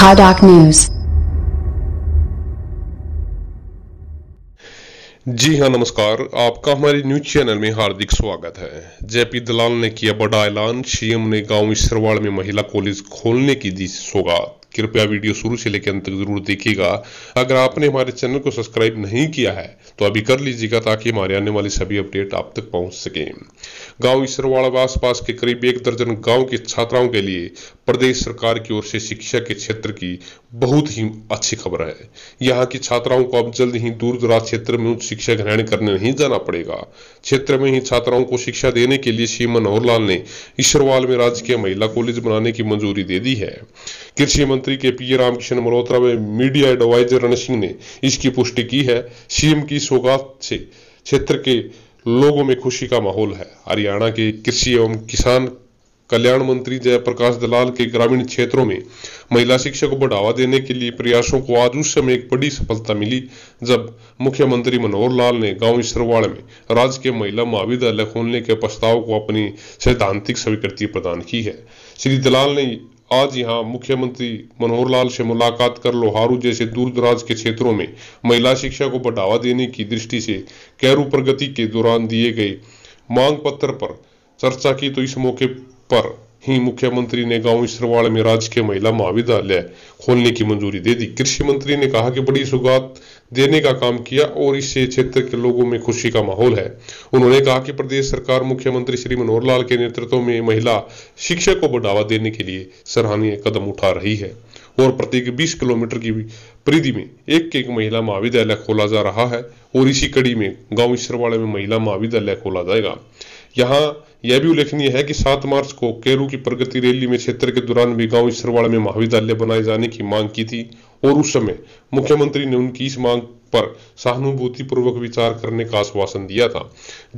Kaidak News. जी हाँ नमस्कार आपका हमारे न्यूज चैनल में हार्दिक स्वागत है जेपी दलाल ने किया बड़ा ऐलान सीएम ने गांव इसरवाड़ में महिला कॉलेज खोलने की दी सौगात कृपया वीडियो शुरू से लेकर अंत तक जरूर देखिएगा अगर आपने हमारे चैनल को सब्सक्राइब नहीं किया है तो अभी कर लीजिएगा ताकि हमारे आने वाली सभी अपडेट आप तक पहुंच सके गांव ईश्वरवाड़ा व आसपास के करीब एक दर्जन गांव की छात्राओं के लिए प्रदेश सरकार की ओर से शिक्षा के क्षेत्र की बहुत ही अच्छी खबर है यहाँ की छात्राओं को अब जल्द ही दूर दराज क्षेत्र में उच्च शिक्षा ग्रहण करने नहीं जाना पड़ेगा क्षेत्र में ही छात्राओं को शिक्षा देने के लिए श्री मनोहर लाल ने ईश्वरवाल में राजकीय महिला कॉलेज बनाने की मंजूरी दे दी है कृषि मंत्री के पी रामकिशन मल्होत्रा व मीडिया एडवाइजर रण सिंह ने इसकी पुष्टि की है सीएम की सौगात से क्षेत्र के लोगों में खुशी का माहौल है हरियाणा के कृषि एवं किसान कल्याण मंत्री जयप्रकाश दलाल के ग्रामीण क्षेत्रों में महिला शिक्षा को बढ़ावा देने के लिए प्रयासों को आज उस समय एक बड़ी सफलता मिली जब मुख्यमंत्री मनोहर लाल ने गांव इसरवाड़ में राज्य के महिला महाविद्यालय खोलने के प्रस्ताव को अपनी सैद्धांतिक स्वीकृति प्रदान की है श्री दलाल ने आज यहां मुख्यमंत्री मनोहर लाल से मुलाकात कर लोहारू जैसे दूर दराज के क्षेत्रों में महिला शिक्षा को बढ़ावा देने की दृष्टि से कैरू प्रगति के दौरान दिए गए मांग पत्र पर चर्चा की तो इस मौके पर ही मुख्यमंत्री ने गांव इसरवाड़ में राजकीय महिला महाविद्यालय खोलने की मंजूरी दे दी कृषि मंत्री ने कहा कि बड़ी सुगात देने का काम किया और इससे क्षेत्र के लोगों में खुशी का माहौल है उन्होंने कहा कि प्रदेश सरकार मुख्यमंत्री श्री मनोहर लाल के नेतृत्व में महिला शिक्षा को बढ़ावा देने के लिए सराहनीय कदम उठा रही है और प्रत्येक 20 किलोमीटर की परिधि में एक एक महिला महाविद्यालय खोला जा रहा है और इसी कड़ी में गाँव ईश्वरवाड़ा में महिला महाविद्यालय खोला जाएगा यहाँ यह भी उल्लेखनीय है कि 7 मार्च को केरू की प्रगति रैली में क्षेत्र के दौरान भी गांव इसरवाड़ में महाविद्यालय बनाए जाने की मांग की थी और उस समय मुख्यमंत्री ने उनकी इस मांग पर सहानुभूति पूर्वक विचार करने का आश्वासन दिया था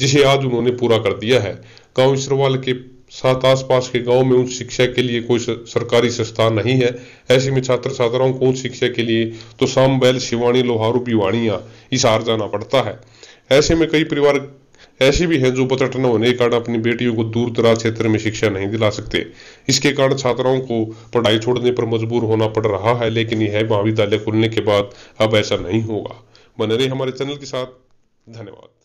जिसे आज उन्होंने पूरा कर दिया है गांव इसरवाल के साथ आसपास के गांव में उच्च शिक्षा के लिए कोई सरकारी संस्थान नहीं है ऐसे में छात्र छात्राओं को उच्च शिक्षा के लिए तो साम बैल शिवाणी लोहारू पिवाणिया इशार जाना पड़ता है ऐसे में कई परिवार ऐसे भी हैं जो न होने के कारण अपनी बेटियों को दूर दराज क्षेत्र में शिक्षा नहीं दिला सकते इसके कारण छात्राओं को पढ़ाई छोड़ने पर मजबूर होना पड़ रहा है लेकिन यह महाविद्यालय खुलने के बाद अब ऐसा नहीं होगा बने रहे हमारे चैनल के साथ धन्यवाद